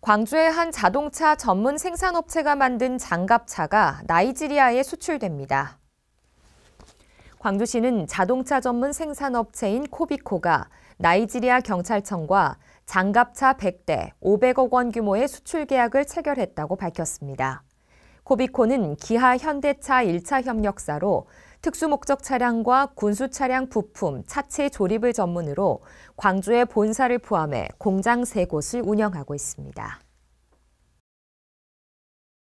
광주의 한 자동차 전문 생산업체가 만든 장갑차가 나이지리아에 수출됩니다. 광주시는 자동차 전문 생산업체인 코비코가 나이지리아 경찰청과 장갑차 100대 500억 원 규모의 수출 계약을 체결했다고 밝혔습니다. 코비코는 기하 현대차 1차 협력사로 특수목적 차량과 군수 차량 부품, 차체 조립을 전문으로 광주의 본사를 포함해 공장 3곳을 운영하고 있습니다.